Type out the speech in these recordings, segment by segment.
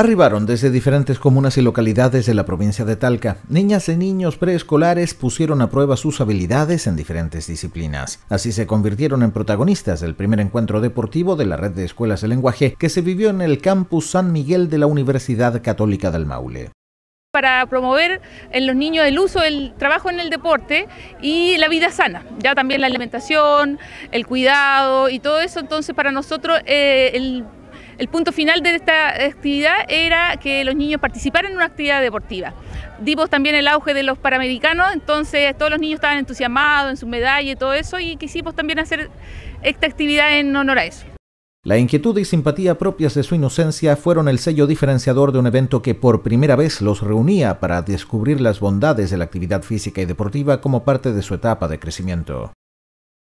Arribaron desde diferentes comunas y localidades de la provincia de Talca. Niñas y niños preescolares pusieron a prueba sus habilidades en diferentes disciplinas. Así se convirtieron en protagonistas del primer encuentro deportivo de la red de escuelas de lenguaje que se vivió en el campus San Miguel de la Universidad Católica del Maule para promover en los niños el uso del trabajo en el deporte y la vida sana, ya también la alimentación, el cuidado y todo eso, entonces para nosotros eh, el el punto final de esta actividad era que los niños participaran en una actividad deportiva. Dimos también el auge de los paramedicanos, entonces todos los niños estaban entusiasmados en su medalla y todo eso y quisimos también hacer esta actividad en honor a eso. La inquietud y simpatía propias de su inocencia fueron el sello diferenciador de un evento que por primera vez los reunía para descubrir las bondades de la actividad física y deportiva como parte de su etapa de crecimiento.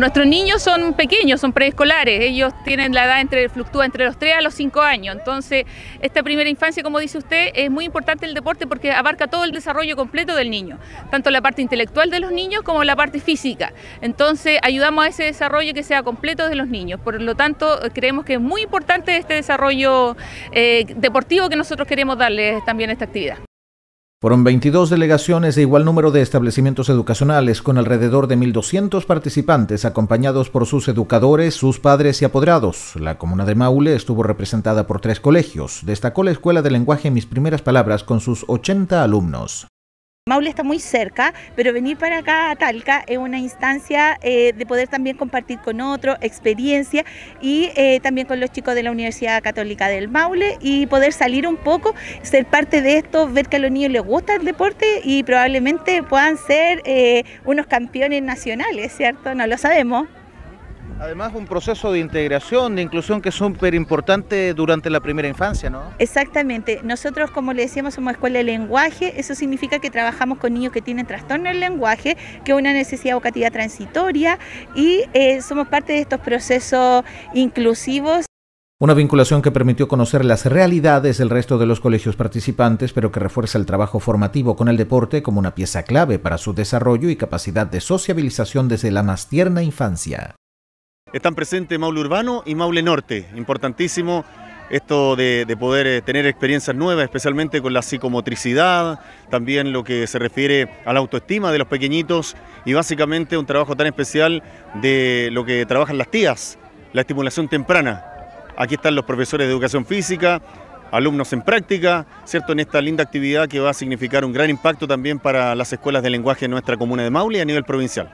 Nuestros niños son pequeños, son preescolares, ellos tienen la edad entre fluctúa entre los 3 a los 5 años. Entonces, esta primera infancia, como dice usted, es muy importante el deporte porque abarca todo el desarrollo completo del niño, tanto la parte intelectual de los niños como la parte física. Entonces, ayudamos a ese desarrollo que sea completo de los niños. Por lo tanto, creemos que es muy importante este desarrollo eh, deportivo que nosotros queremos darles también a esta actividad. Fueron 22 delegaciones de igual número de establecimientos educacionales con alrededor de 1.200 participantes acompañados por sus educadores, sus padres y apoderados. La comuna de Maule estuvo representada por tres colegios. Destacó la Escuela de Lenguaje en Mis Primeras Palabras con sus 80 alumnos. Maule está muy cerca, pero venir para acá a Talca es una instancia eh, de poder también compartir con otros experiencia y eh, también con los chicos de la Universidad Católica del Maule y poder salir un poco, ser parte de esto, ver que a los niños les gusta el deporte y probablemente puedan ser eh, unos campeones nacionales, ¿cierto? No lo sabemos. Además, un proceso de integración, de inclusión que es súper importante durante la primera infancia, ¿no? Exactamente. Nosotros, como le decíamos, somos escuela de lenguaje. Eso significa que trabajamos con niños que tienen trastorno del lenguaje, que una necesidad educativa transitoria, y eh, somos parte de estos procesos inclusivos. Una vinculación que permitió conocer las realidades del resto de los colegios participantes, pero que refuerza el trabajo formativo con el deporte como una pieza clave para su desarrollo y capacidad de sociabilización desde la más tierna infancia. Están presentes Maule Urbano y Maule Norte. Importantísimo esto de, poder eh, tener experiencias nuevas, especialmente con la psicomotricidad, también lo que se refiere a la autoestima de los pequeñitos y básicamente un trabajo tan especial de lo que trabajan las tías, la estimulación temprana. Aquí están los profesores de educación física, alumnos en práctica, ¿cierto? En esta linda actividad que va a significar un gran impacto también para las escuelas de lenguaje en nuestra comuna de Maule y a nivel provincial.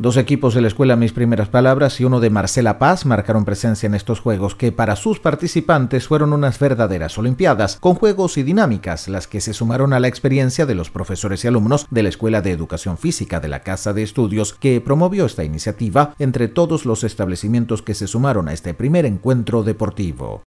Dos equipos de la escuela Mis Primeras Palabras y uno de Marcela Paz marcaron presencia en estos Juegos que para sus participantes fueron unas verdaderas Olimpiadas, con juegos y dinámicas, las que se sumaron a la experiencia de los profesores y alumnos de la Escuela de Educación Física de la Casa de Estudios que promovió esta iniciativa entre todos los establecimientos que se sumaron a este primer encuentro deportivo.